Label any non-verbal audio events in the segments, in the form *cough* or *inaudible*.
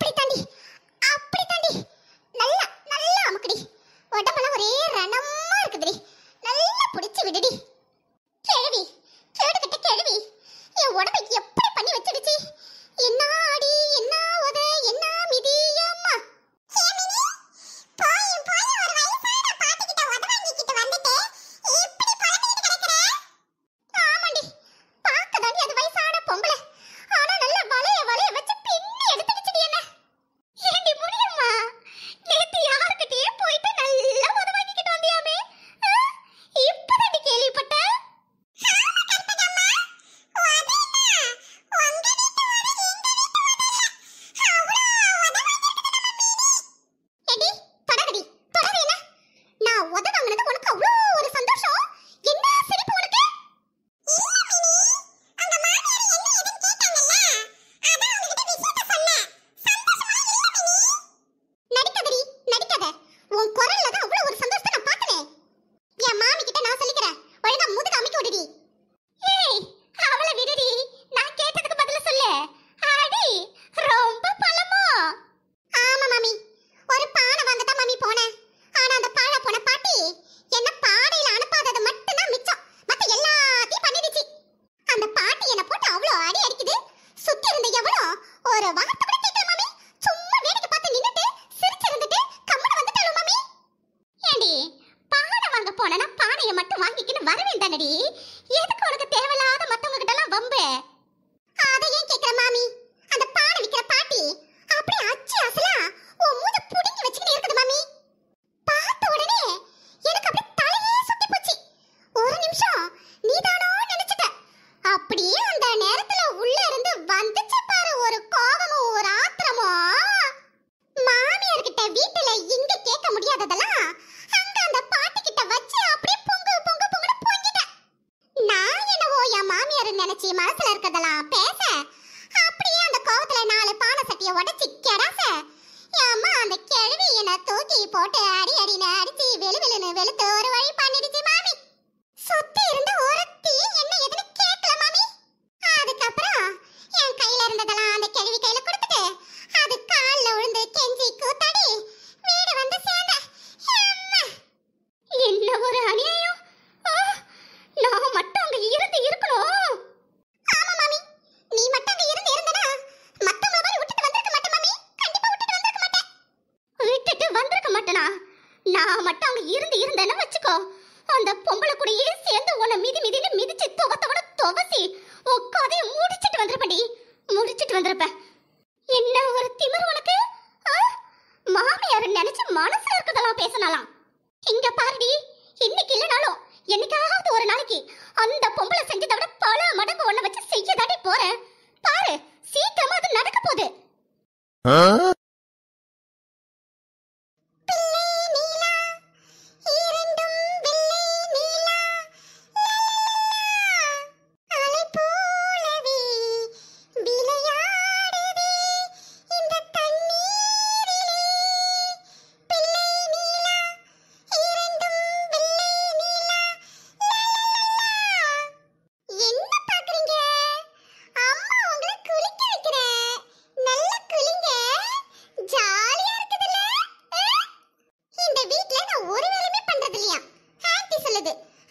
application. தானடி இன்னைக்கு இல்லைனாலும் என்னைக்காவது ஒரு நாளைக்கு அந்த பொம்பளை செஞ்சதை விட பல மடங்கு ஒன்ன வச்சு செய்ய போறேன் பாரு சீக்கிரமா அது நடக்க போகுது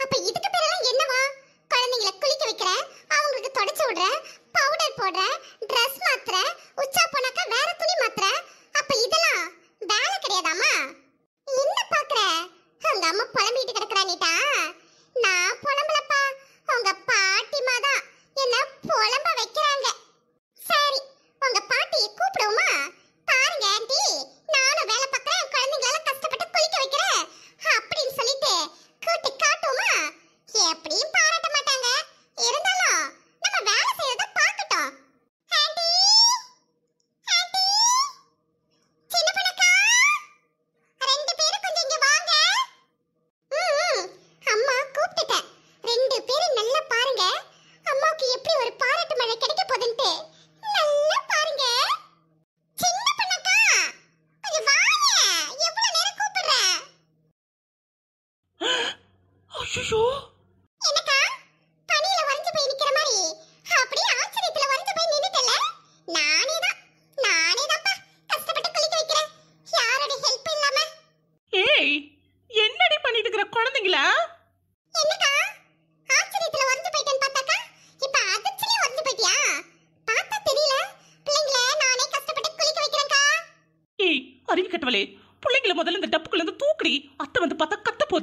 அப்ப இதுக்கு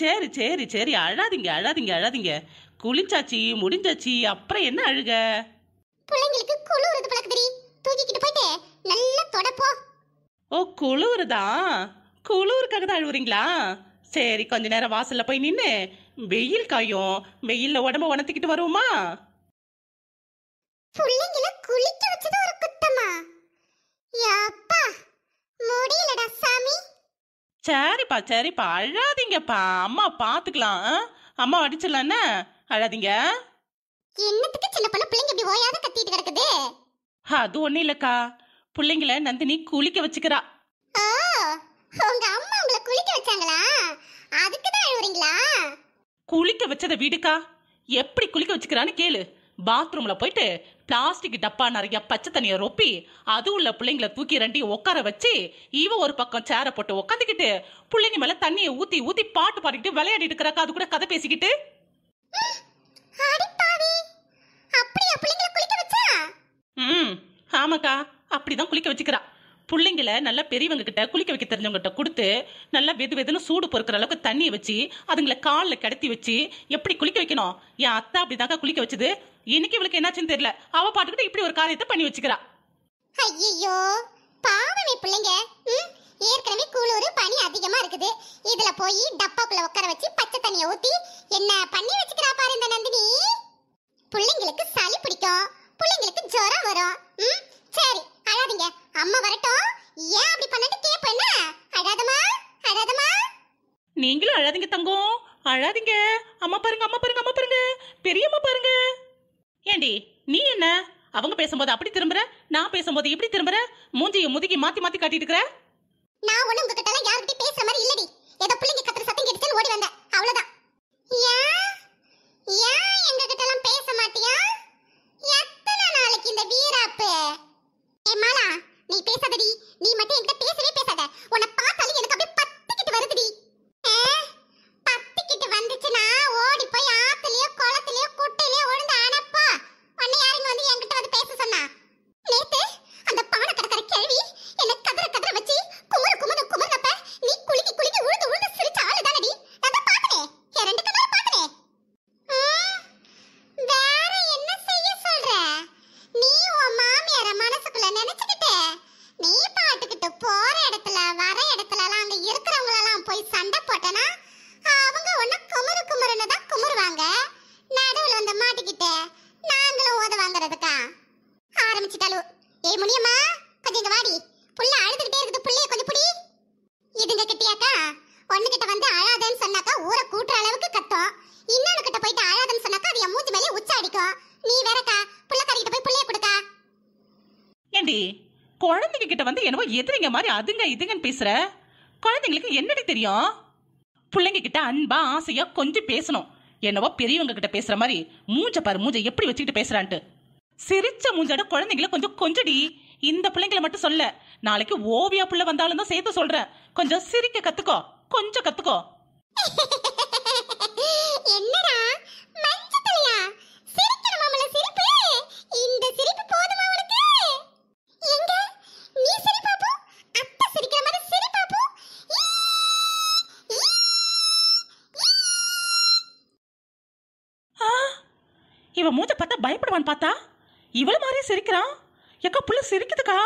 சரி சரி சரி அழாதீங்க அழாதீங்க அழாதீங்க குளிச்சாச்சி முடிஞ்சாச்சி அப்புறம் என்ன அழுக பிள்ளைங்களுக்கு குளிருது பழக்க தெரியும் தூக்கிக்கிட்டு போயிட்டு நல்லா தொடப்போ ஓ குளிருதா குளிருக்காக தான் அழுவுறீங்களா சரி கொஞ்ச நேரம் வாசல்ல போய் நின்னு வெயில் காயும் வெயில்ல உடம்ப உணர்த்திக்கிட்டு வருவோமா பிள்ளைங்கள குளிக்க வச்சது ஒரு குத்தமா யாப்பா முடியலடா சாமி சரிப்பா சரிப்பா அழாதீங்கப்பா அம்மா பாத்துக்கலாம் அம்மா அடிச்சிடலான்னு அழாதீங்க என்னத்துக்கு சின்ன பொண்ணு பிள்ளைங்க இப்படி ஓயாத கத்திட்டு கிடக்குது அது ஒண்ணு இல்லக்கா பிள்ளைங்கள நந்தினி குளிக்க வச்சுக்கிறா ஓ உங்க அம்மா உங்களை குளிக்க வச்சாங்களா அதுக்கு தான் அழுவுறீங்களா குளிக்க வச்சத வீடுக்கா எப்படி குளிக்க வச்சுக்கிறான்னு கேளு பாத்ரூம்ல போயிட்டு பிளாஸ்டிக் டப்பா நிறைய பச்சை தண்ணியை ரொப்பி அது உள்ள பிள்ளைங்களை தூக்கி ரெண்டி உட்கார வச்சு இவ ஒரு பக்கம் சேரை போட்டு உட்காந்துக்கிட்டு பிள்ளைங்க மேல தண்ணியை ஊத்தி ஊத்தி பாட்டு பாடிக்கிட்டு விளையாடிட்டு இருக்கிறாக்க அது கூட கதை பேசிக்கிட்டு ம் ஆமாக்கா அப்படிதான் குளிக்க வச்சுக்கிறா பிள்ளைங்கள நல்லா பெரியவங்க கிட்ட குளிக்க வைக்க தெரிஞ்சவங்ககிட்ட கொடுத்து நல்லா வெது வெதுன்னு சூடு பொறுக்கிற அளவுக்கு தண்ணியை வச்சு அதுங்களை காலில் கடத்தி வச்சு எப்படி குளிக்க வைக்கணும் என் அத்தா அப்படிதாங்க குளிக்க வச்சது இன்னைக்கு இவளுக்கு என்னாச்சுன்னு தெரியல அவ பாட்டுக்கிட்ட இப்படி ஒரு காரியத்தை பண்ணி வச்சுக்கிறா ஐயோ பாவமே பிள்ளைங்க ஏற்கனவே கூலூரு பனி அதிகமா இருக்குது இதுல போய் டப்பாக்குள்ள உட்கார வச்சு பச்சை தண்ணிய ஊத்தி என்ன பண்ணி வச்சுக்கிறா பாரு இந்த நந்தினி பிள்ளைங்களுக்கு சளி பிடிக்கும் பிள்ளைங்களுக்கு ஜுரம் வரும் ம் சரி அழாதீங்க அம்மா வரட்டும் ஏன் அப்படி பண்ணிட்டு என்ன அழாதமா அழாதமா நீங்களும் அழாதீங்க தங்கம் அழாதீங்க அம்மா பாருங்க அம்மா பாருங்க அம்மா பாருங்க பெரியம்மா பாருங்க ஏண்டி நீ என்ன அவங்க பேசும்போது அப்படி திரும்புற நான் பேசும்போது இப்படி திரும்பற மூஞ்சியை முதுகி மாத்தி மாத்தி காட்டிட்டு இருக்கிற நான் ஒண்ணு உங்ககிட்ட எல்லாம் யார்கிட்ட பேச மாதிரி இல்லடி ஏதோ புள்ளங்க கத்துற சத்தம் கேட்டு ஓடி வந்த அவ்வளவுதான் ஏன் ஏன் எங்க கிட்ட எல்லாம் பேச மாட்டியா ஏன் நீ பேசாதடி நீ மட்டும் என்கிட்ட பேச முடியுமா கொஞ்சம் இங்க வாடி புள்ள அழுதுகிட்டே இருக்குது புள்ளைய கொஞ்சம் புடி இதுங்க கிட்டியாக்கா ஒண்ணு கிட்ட வந்து அழாதன்னு சொன்னாக்கா ஊரை கூட்டுற அளவுக்கு கத்தும் இன்னொரு கிட்ட போயிட்டு அழாதன்னு சொன்னாக்கா அது என் மூஞ்சி மேலே உச்ச அடிக்கும் நீ வேறக்கா புள்ளக்காரிகிட்ட போய் புள்ளைய கொடுக்கா ஏண்டி குழந்தைங்க கிட்ட வந்து என்னவோ எதிரிங்க மாதிரி அதுங்க இதுங்கன்னு பேசுற குழந்தைங்களுக்கு என்னடி தெரியும் பிள்ளைங்க கிட்ட அன்பா ஆசையா கொஞ்சம் பேசணும் என்னவோ பெரியவங்க கிட்ட பேசுற மாதிரி மூஞ்ச பாரு மூஞ்ச எப்படி வச்சுக்கிட்டு பேசுறான்ட்டு சிரிச்ச மூஞ்சோட குழந்தைங்கள கொஞ்சம் கொஞ்சடி இந்த பிள்ளைங்களை மட்டும் சொல்ல நாளைக்கு ஓவியா புள்ள வந்தாலும் தான் சேர்த்து சொல்றேன் கொஞ்சம் சிரிக்க கத்துக்கோ கொஞ்சம் கத்துக்கோ *laughs* என்னடா சிரிப்பு சிரிப்பு இவ மூஞ்ச பார்த்தா பயப்படுவான் பார்த்தா இவ்வளோ மாதிரியே சிரிக்கிறான் எக்கா புள்ள சிரிக்குதுக்கா